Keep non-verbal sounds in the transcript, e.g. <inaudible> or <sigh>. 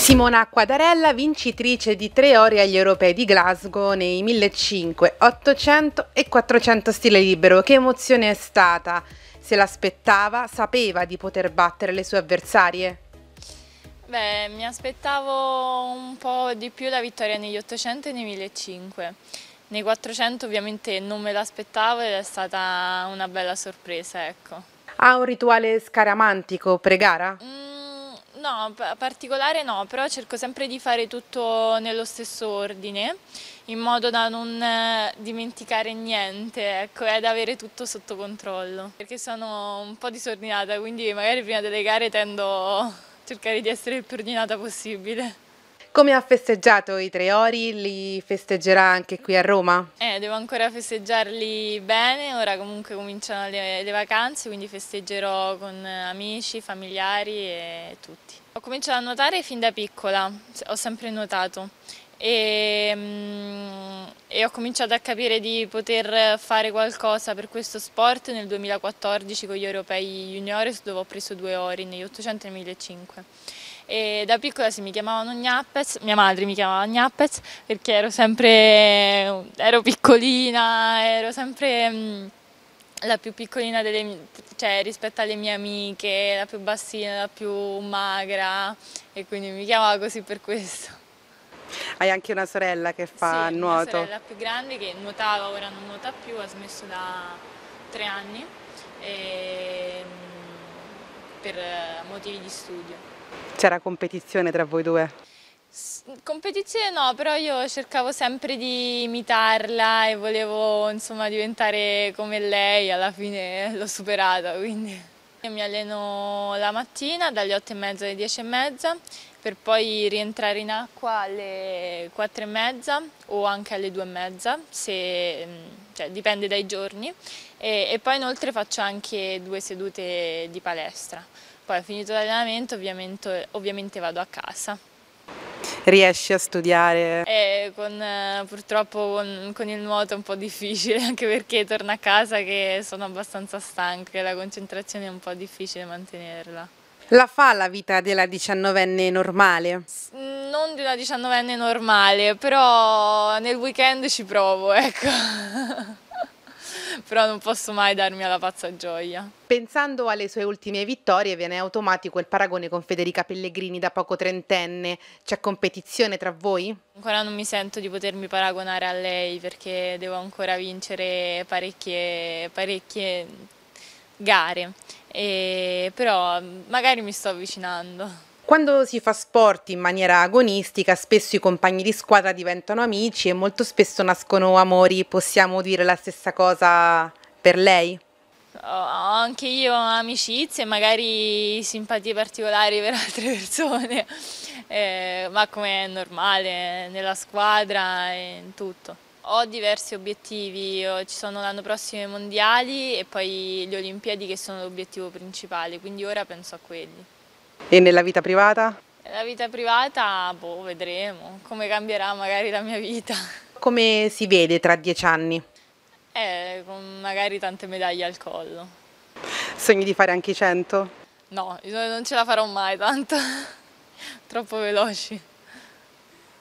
Simona Acquadarella, vincitrice di tre ori agli europei di Glasgow nei 1500, 800 e 400 stile libero. Che emozione è stata? Se l'aspettava, sapeva di poter battere le sue avversarie? Beh, mi aspettavo un po' di più la vittoria negli 800 e nei 1500. Nei 400 ovviamente non me l'aspettavo ed è stata una bella sorpresa, ecco. Ha un rituale scaramantico pre-gara? Mm. No, particolare no, però cerco sempre di fare tutto nello stesso ordine, in modo da non eh, dimenticare niente, ecco, ed avere tutto sotto controllo. Perché sono un po' disordinata, quindi magari prima delle gare tendo a cercare di essere il più ordinata possibile. Come ha festeggiato i tre ori? Li festeggerà anche qui a Roma? Eh, devo ancora festeggiarli bene, ora comunque cominciano le, le vacanze, quindi festeggerò con amici, familiari e tutti. Ho cominciato a nuotare fin da piccola, ho sempre nuotato e, mm, e, ho cominciato a capire di poter fare qualcosa per questo sport nel 2014 con gli europei juniores dove ho preso due ori negli 800 e 1500 e da piccola se mi chiamavano Gnappes, mia madre mi chiamava Gnappes perché ero sempre, ero piccolina, ero sempre mm, la più piccolina delle, cioè, rispetto alle mie amiche, la più bassina, la più magra e quindi mi chiamava così per questo. Hai anche una sorella che fa sì, nuoto? Sì, una sorella più grande che nuotava, ora non nuota più, ha smesso da tre anni e, ehm, per motivi di studio. C'era competizione tra voi due? competizione no, però io cercavo sempre di imitarla e volevo insomma diventare come lei, alla fine <laughs> l'ho superata quindi. Io mi alleno la mattina dalle 8 e mezza alle 10 e mezza per poi rientrare in acqua alle 4 e mezza o anche alle 2.30, se, mm, cioè, dipende dai giorni. E, e poi inoltre faccio anche due sedute di palestra. Poi finito l'allenamento ovviamente, ovviamente vado a casa riesci a studiare? Eh, con, eh, purtroppo con, con, il nuoto è un po' difficile, <laughs> anche perché torno a casa che sono abbastanza stanca e la concentrazione è un po' difficile mantenerla. La fa la vita della diciannovenne normale? non di una diciannovenne normale, però nel weekend ci provo, ecco. <laughs> però non posso mai darmi alla pazza gioia. Pensando alle sue ultime vittorie viene automatico il paragone con Federica Pellegrini da poco trentenne, c'è competizione tra voi? Ancora non mi sento di potermi paragonare a lei perché devo ancora vincere parecchie, parecchie gare, e, però magari mi sto avvicinando. Quando si fa sport in maniera agonistica, spesso i compagni di squadra diventano amici e molto spesso nascono amori. Possiamo dire la stessa cosa per lei? Ho anche io amicizie, magari simpatie particolari per <laughs> altre persone, eh, ma come è normale nella squadra e in tutto. Ho diversi obiettivi, ci sono l'anno prossimo i mondiali e poi le Olimpiadi che sono l'obiettivo principale, quindi ora penso a quelli. E nella vita privata? La vita privata, boh, vedremo come cambierà magari la mia vita. <laughs> Come si vede tra dieci anni? Eh, con magari tante medaglie al collo. Sogni di fare anche i cento? No, non ce la farò mai tanto, <laughs> troppo veloci.